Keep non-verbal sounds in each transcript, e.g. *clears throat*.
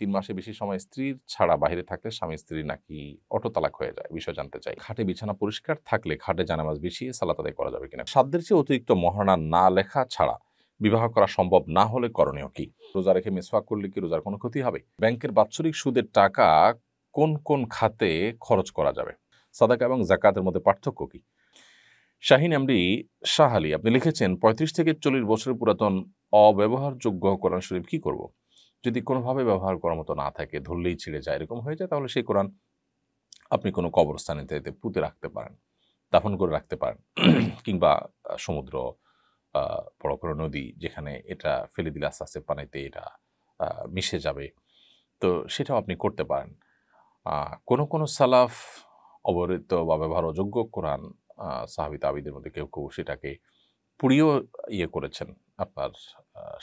তিন মাসে বেশি সময় স্ত্রীর ছাড়া বাইরে থাকলে স্বামী স্ত্রী নাকি অটো তালাক হয়ে যায় বিষয় জানতে চাই খাটে বিছানা পরিষ্কার থাকলে খাটে জানামাজ বিছিয়ে সালাত আদায় করা যাবে কিনা সাধ্যের চেয়ে অতিরিক্ত মহারণা না লেখা ছাড়া বিবাহ করা সম্ভব না হলে করণীয় কি রোজা রেখে মিসওয়াক করলে কি রোজার কোনো ক্ষতি হবে ব্যাংকের বাৎসরিক সুদের টাকা কোন কোন খাতে খরচ করা যাবে সাদাকা এবং জাকাতের মধ্যে পার্থক্য কি শাহিন এমডি শাহালি আপনি লিখেছেন পঁয়ত্রিশ থেকে চল্লিশ বছরের পুরাতন অব্যবহারযোগ্য কোরআন শরীফ কি করব যদি কোনোভাবে ব্যবহার করার মতো না থাকে ধরলেই ছিঁড়ে যায় এরকম হয়ে যায় তাহলে সেই কোরআন আপনি কোনো কবরস্থানে ইত্যাদিতে পুঁতে রাখতে পারেন দাফন করে রাখতে পারেন কিংবা সমুদ্র বড় বড় নদী যেখানে এটা ফেলে দিলে আস্তে আস্তে পানিতে এটা মিশে যাবে তো সেটাও আপনি করতে পারেন কোন কোন সালাফ অবহৃত বা ব্যবহার অযোগ্য কোরআন সাহাবি তাবিদের মধ্যে কেউ কেউ সেটাকে পুড়িয়েও ইয়ে করেছেন আপনার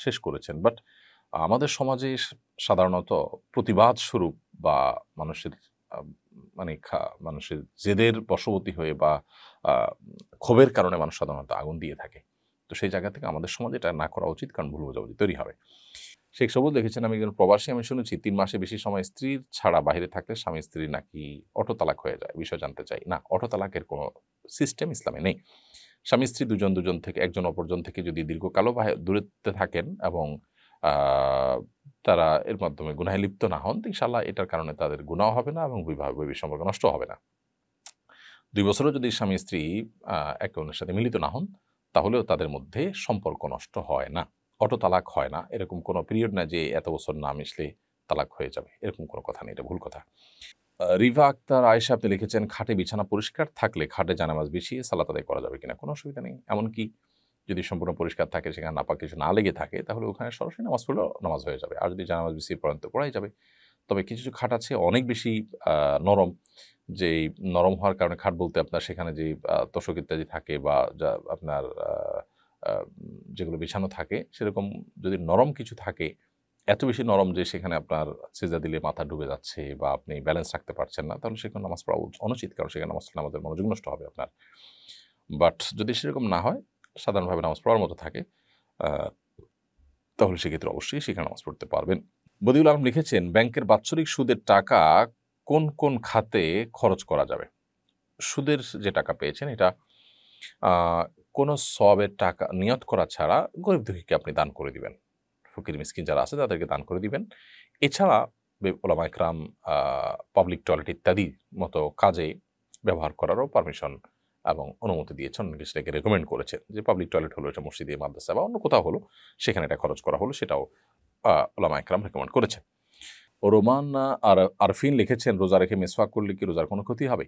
শেষ করেছেন বাট আমাদের সমাজে সাধারণত প্রতিবাদ স্বরূপ বা মানুষের মানে মানুষের জেদের বশবতী হয়ে বা ক্ষোভের কারণে মানুষ সাধারণত আগুন দিয়ে থাকে তো সেই জায়গা থেকে আমাদের সমাজে এটা না করা উচিত কারণ ভুল বোঝাবুঝি তৈরি হবে শেখ সবুজ দেখেছেন আমি একজন প্রবাসী আমি শুনেছি তিন মাসে বেশি সময় স্ত্রীর ছাড়া বাহিরে থাকলে স্বামী স্ত্রী নাকি অটো তালাক হয়ে যায় বিষয় জানতে চাই না অটো তালাকের কোনো সিস্টেম ইসলামে নেই স্বামী স্ত্রী দুজন দুজন থেকে একজন অপরজন থেকে যদি দীর্ঘকালও দূরত্বে থাকেন এবং তারা এর মাধ্যমে গুনায় লিপ্ত না হন ইনশাল্লাহ এটার কারণে তাদের গুণাও হবে না এবং বিবাহ বৈবাহিক সম্পর্ক নষ্ট হবে না দুই বছরও যদি স্বামী স্ত্রী একে অন্যের সাথে মিলিত না হন তাহলেও তাদের মধ্যে সম্পর্ক নষ্ট হয় না অটো তালাক হয় না এরকম কোনো পিরিয়ড না যে এত বছর না মিশলে তালাক হয়ে যাবে এরকম কোনো কথা নেই এটা ভুল কথা রিভা আক্তার আয়েশা আপনি লিখেছেন খাটে বিছানা পরিষ্কার থাকলে খাটে জানামাজ বিছিয়ে সালাত আদায় করা যাবে কিনা কোনো অসুবিধা নেই এমনকি যদি সম্পূর্ণ পরিষ্কার থাকে সেখানে নাপাক কিছু না লেগে থাকে তাহলে ওখানে সরাসরি নামাজ পড়লেও নামাজ হয়ে যাবে আর যদি জানামাজ বিসি পর্যন্ত পড়াই যাবে তবে কিছু কিছু খাট আছে অনেক বেশি নরম যে নরম হওয়ার কারণে খাট বলতে আপনার সেখানে যে তোষক ইত্যাদি থাকে বা যা আপনার যেগুলো বিছানো থাকে সেরকম যদি নরম কিছু থাকে এত বেশি নরম যে সেখানে আপনার সেজা দিলে মাথা ডুবে যাচ্ছে বা আপনি ব্যালেন্স রাখতে পারছেন না তাহলে সেখানে নামাজ পড়া অনুচিত কারণ সেখানে নামাজ আমাদের মনোযোগ নষ্ট হবে আপনার বাট যদি সেরকম না হয় সাধারণভাবে নামাজ পড়ার মতো থাকে তাহলে সেক্ষেত্রে অবশ্যই সেখানে নামাজ পড়তে পারবেন বদিউল আলম লিখেছেন ব্যাংকের বাৎসরিক সুদের টাকা কোন কোন খাতে খরচ করা যাবে সুদের যে টাকা পেয়েছেন এটা কোনো সবের টাকা নিয়ত করা ছাড়া গরিব দুঃখীকে আপনি দান করে দিবেন ফকির মিসকিন যারা আছে তাদেরকে দান করে দিবেন এছাড়া ওলামা ইকরাম পাবলিক টয়লেট ইত্যাদি মতো কাজে ব্যবহার করারও পারমিশন এবং অনুমতি দিয়েছেন অনেকে সেটাকে রেকমেন্ড করেছেন যে পাবলিক টয়লেট হলো এটা মসজিদে মাদ্রাসা বা অন্য কোথাও হলো সেখানে এটা খরচ করা হলো সেটাও ওলামা একরাম রেকমেন্ড করেছে রোমান আর আরফিন লিখেছেন রোজা রেখে মেসওয়াক করলে কি রোজার কোনো ক্ষতি হবে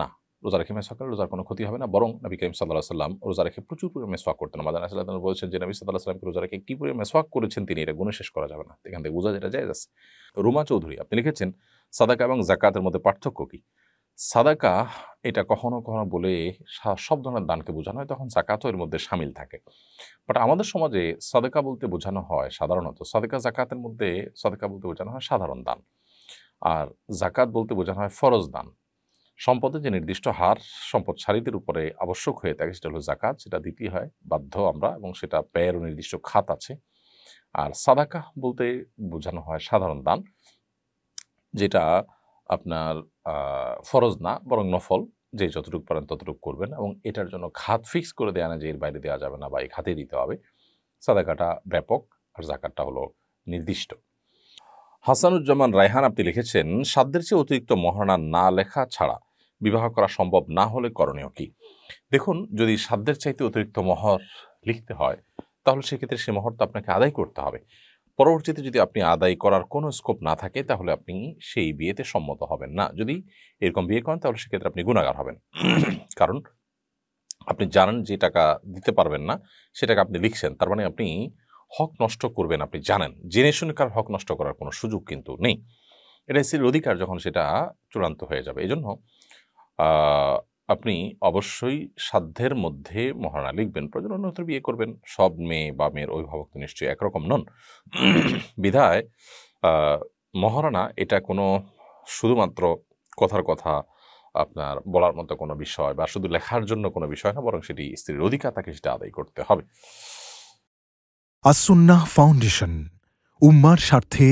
না রোজা রেখে মেসওয়াক করলে রোজার কোনো ক্ষতি হবে না বরং নবী করিম সাল্লাহ সাল্লাম রোজা রেখে প্রচুর পরিমাণে মেসওয়াক করতেন মাদান আসাল্লাহ বলেছেন যে নবী সাল্লাহ সাল্লামকে রোজা রেখে কী পরিমাণে মেসওয়াক করেছেন তিনি এটা গুণে শেষ করা যাবে না এখান থেকে বোঝা যেটা যায় আছে রুমা চৌধুরী আপনি লিখেছেন সাদাকা এবং জাকাতের মধ্যে পার্থক্য কী সাদাকা এটা কখনো কখনো বলে সব ধরনের দানকে বোঝানো হয় তখন জাকাতও এর মধ্যে সামিল থাকে বাট আমাদের সমাজে সদেকা বলতে বোঝানো হয় সাধারণত সদেকা জাকাতের মধ্যে সদেকা বলতে বোঝানো হয় সাধারণ দান আর জাকাত বলতে বোঝানো হয় ফরজ দান সম্পদের যে নির্দিষ্ট হার সম্পদ সম্পদশালীদের উপরে আবশ্যক হয়ে থাকে সেটা হলো জাকাত সেটা দিতেই হয় বাধ্য আমরা এবং সেটা ব্যয়েরও নির্দিষ্ট খাত আছে আর সাদাকা বলতে বোঝানো হয় সাধারণ দান যেটা আপনার ফরজ না বরং নফল যে যতটুকু পারেন ততটুকু করবেন এবং এটার জন্য খাত ফিক্স করে দেওয়া না যে এর বাইরে দেওয়া যাবে না বা এই খাতে দিতে হবে সাদাকাটা ব্যাপক আর জাকাতটা হলো নির্দিষ্ট হাসানুজ্জামান রায়হান আপনি লিখেছেন সাধ্যের চেয়ে অতিরিক্ত মহারণা না লেখা ছাড়া বিবাহ করা সম্ভব না হলে করণীয় কি দেখুন যদি সাধ্যের চাইতে অতিরিক্ত মহর লিখতে হয় তাহলে সেক্ষেত্রে সে মহর তো আপনাকে আদায় করতে হবে পরবর্তীতে যদি আপনি আদায় করার কোনো স্কোপ না থাকে তাহলে আপনি সেই বিয়েতে সম্মত হবেন না যদি এরকম বিয়ে করেন তাহলে সেক্ষেত্রে আপনি গুণাগার হবেন *clears throat* কারণ আপনি জানেন যে টাকা দিতে পারবেন না সেটাকে আপনি লিখছেন তার মানে আপনি হক নষ্ট করবেন আপনি জানেন জেনে শুনে কার হক নষ্ট করার কোনো সুযোগ কিন্তু নেই এটা স্ত্রীর অধিকার যখন সেটা চূড়ান্ত হয়ে যাবে এই জন্য আপনি অবশ্যই সাধ্যের মধ্যে মহারণা লিখবেন প্রয়োজন অন্যত্র বিয়ে করবেন সব মেয়ে বা মেয়ের অভিভাবক তো নিশ্চয়ই একরকম নন বিধায় মহারণা এটা কোনো শুধুমাত্র কথার কথা আপনার বলার মতো কোনো বিষয় বা শুধু লেখার জন্য কোনো বিষয় না বরং সেটি স্ত্রীর অধিকার তাকে সেটা আদায় করতে হবে আসুন্না ফাউন্ডেশন উম্মার স্বার্থে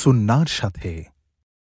সুন্নার সাথে